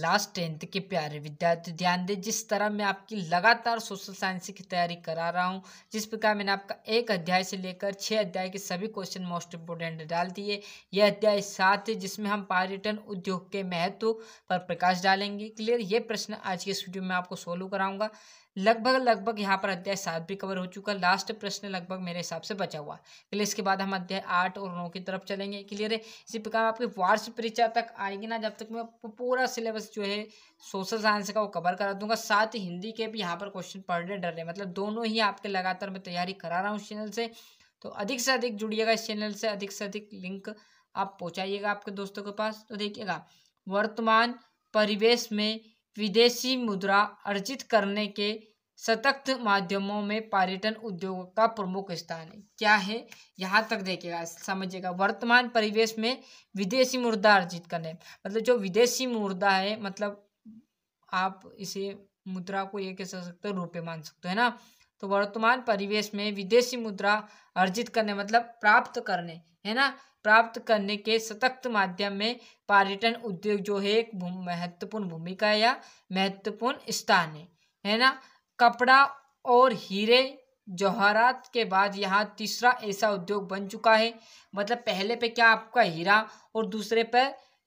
class tenth के प्यारे विद्यार्थी ध्यान दें जिस तरह मैं आपकी लगातार सोशल साइंस की तैयारी करा रहा हूं जिस प्रकार मैंने आपका एक अध्याय से लेकर छः अध्याय के सभी क्वेश्चन मोस्ट इंपोर्टेंट डाल दिए यह अध्याय सात है जिसमें हम पर्यटन उद्योग के महत्व पर प्रकाश डालेंगे क्लियर ये प्रश्न आज के इस वीडियो में आपको सोल्व कराऊंगा लगभग लगभग यहाँ पर अध्याय सात भी कवर हो चुका लास्ट प्रश्न लगभग मेरे हिसाब से बचा हुआ क्लियर इसके बाद हम अध्याय आठ और नौ की तरफ चलेंगे क्लियर है इसी प्रकार आपकी वार्षिक परीक्षा तक आएगी ना जब तक मैं आपको पूरा सिलेबस जो है सोशल साइंस का वो कवर करा दूंगा साथ ही हिंदी के भी यहाँ पर क्वेश्चन पढ़ने डर रहे मतलब दोनों ही आपके लगातार मैं तैयारी करा रहा हूँ इस चैनल से तो अधिक से अधिक जुड़िएगा इस चैनल से अधिक से अधिक लिंक आप पहुँचाइएगा आपके दोस्तों के पास तो देखिएगा वर्तमान परिवेश में विदेशी मुद्रा अर्जित करने के सतक्त माध्यमों में पर्यटन उद्योग का प्रमुख स्थान है क्या है यहाँ तक देखिएगा समझिएगा वर्तमान परिवेश में विदेशी मुद्रा अर्जित करने मतलब जो विदेशी मुद्रा है मतलब आप इसे मुद्रा को कह सकते रुपये मान सकते हो है ना तो वर्तमान परिवेश में विदेशी मुद्रा अर्जित करने मतलब प्राप्त करने है ना प्राप्त करने के सतक्त माध्यम में पर्यटन उद्योग जो है एक महत्वपूर्ण भूमिका या महत्वपूर्ण स्थान है है ना कपड़ा और हीरे जौहरात के बाद यहाँ तीसरा ऐसा उद्योग बन चुका है मतलब पहले पे क्या आपका हीरा और दूसरे पे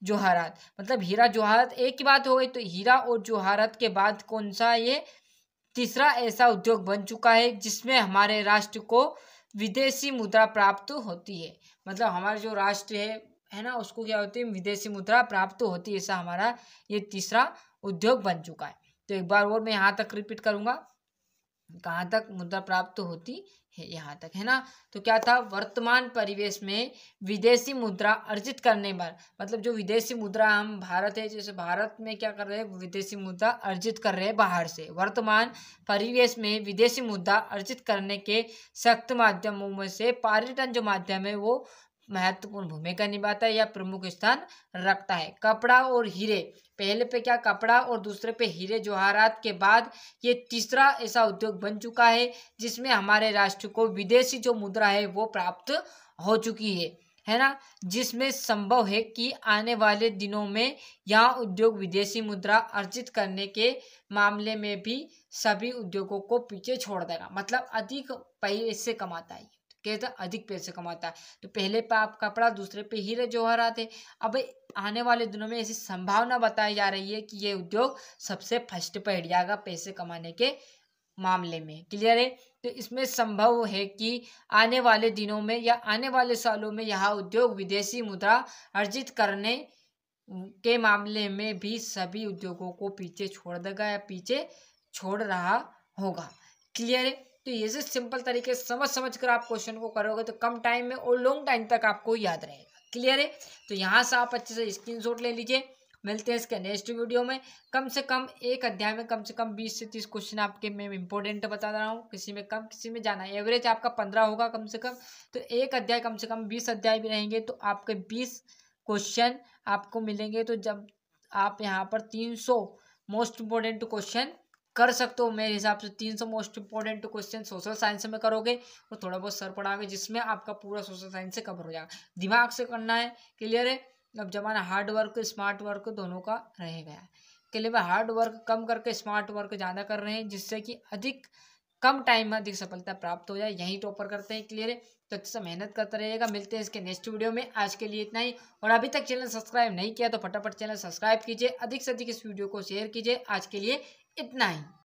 जौहरात मतलब हीरा जौहरात एक ही बात हो गई तो हीरा और जौहरात के बाद कौन सा ये तीसरा ऐसा उद्योग बन चुका है जिसमें हमारे राष्ट्र को विदेशी मुद्रा प्राप्त होती है मतलब हमारे जो राष्ट्र है है ना उसको क्या होती है विदेशी मुद्रा प्राप्त होती है ऐसा हमारा ये तीसरा उद्योग बन चुका है तो एक बार और मैं यहाँ तक रिपीट करूँगा कहाँ तक मुद्रा प्राप्त होती है यहाँ तक है ना तो क्या था वर्तमान परिवेश में विदेशी मुद्रा अर्जित करने पर मतलब जो विदेशी मुद्रा हम भारत है जैसे भारत में क्या कर रहे हैं विदेशी मुद्रा अर्जित कर रहे हैं बाहर से वर्तमान परिवेश में विदेशी मुद्रा अर्जित करने के सख्त माध्यमों में से पर्यटन जो माध्यम है वो महत्वपूर्ण भूमिका निभाता है या प्रमुख स्थान रखता है कपड़ा और हीरे पहले पे क्या कपड़ा और दूसरे पे हीरे जोहरात के बाद ये तीसरा ऐसा उद्योग बन चुका है जिसमें हमारे राष्ट्र को विदेशी जो मुद्रा है वो प्राप्त हो चुकी है है ना जिसमें संभव है कि आने वाले दिनों में यह उद्योग विदेशी मुद्रा अर्जित करने के मामले में भी सभी उद्योगों को पीछे छोड़ देगा मतलब अधिक पैसे कमाता है कैसे तो अधिक पैसे कमाता है तो पहले पे आप कपड़ा दूसरे पे हीरे जौहरात है अब आने वाले दिनों में ऐसी संभावना बताई जा रही है कि ये उद्योग सबसे फर्स्ट पर हट जाएगा पैसे कमाने के मामले में क्लियर है तो इसमें संभव है कि आने वाले दिनों में या आने वाले सालों में यह उद्योग विदेशी मुद्रा अर्जित करने के मामले में भी सभी उद्योगों को पीछे छोड़ देगा या पीछे छोड़ रहा होगा क्लियर है तो ये से सिंपल तरीके से समझ समझ कर आप क्वेश्चन को करोगे तो कम टाइम में और लॉन्ग टाइम तक आपको याद रहेगा क्लियर है तो यहाँ से आप अच्छे से शॉट ले लीजिए मिलते हैं इसके नेक्स्ट वीडियो में कम से कम एक अध्याय में कम से कम बीस से तीस क्वेश्चन आपके मैं इंपॉर्टेंट बता रहा हूँ किसी में कम किसी में जाना एवरेज आपका पंद्रह होगा कम से कम तो एक अध्याय कम से कम बीस अध्याय भी रहेंगे तो आपके बीस क्वेश्चन आपको मिलेंगे तो जब आप यहाँ पर तीन सौ मोस्ट इम्पोर्टेंट क्वेश्चन कर सकते हो मेरे हिसाब से तीन सौ most important question social science में करोगे और थोड़ा बहुत सर पढ़ाओगे जिसमें आपका पूरा सोशल साइंस से कवर हो जाएगा दिमाग से करना है क्लियर है अब जमाना हार्ड वर्क स्मार्ट वर्क दोनों का रह गया लिए भाई हार्ड वर्क कम करके स्मार्ट वर्क ज़्यादा कर रहे हैं जिससे कि अधिक कम टाइम में अधिक सफलता प्राप्त हो जाए यहीं टॉपर करते हैं क्लियर है तो अच्छे से मेहनत करते रहिएगा मिलते हैं इसके नेक्स्ट वीडियो में आज के लिए इतना ही और अभी तक चैनल सब्सक्राइब नहीं किया तो फटाफट चैनल सब्सक्राइब कीजिए अधिक से अधिक इस वीडियो को शेयर कीजिए आज के लिए इतना ही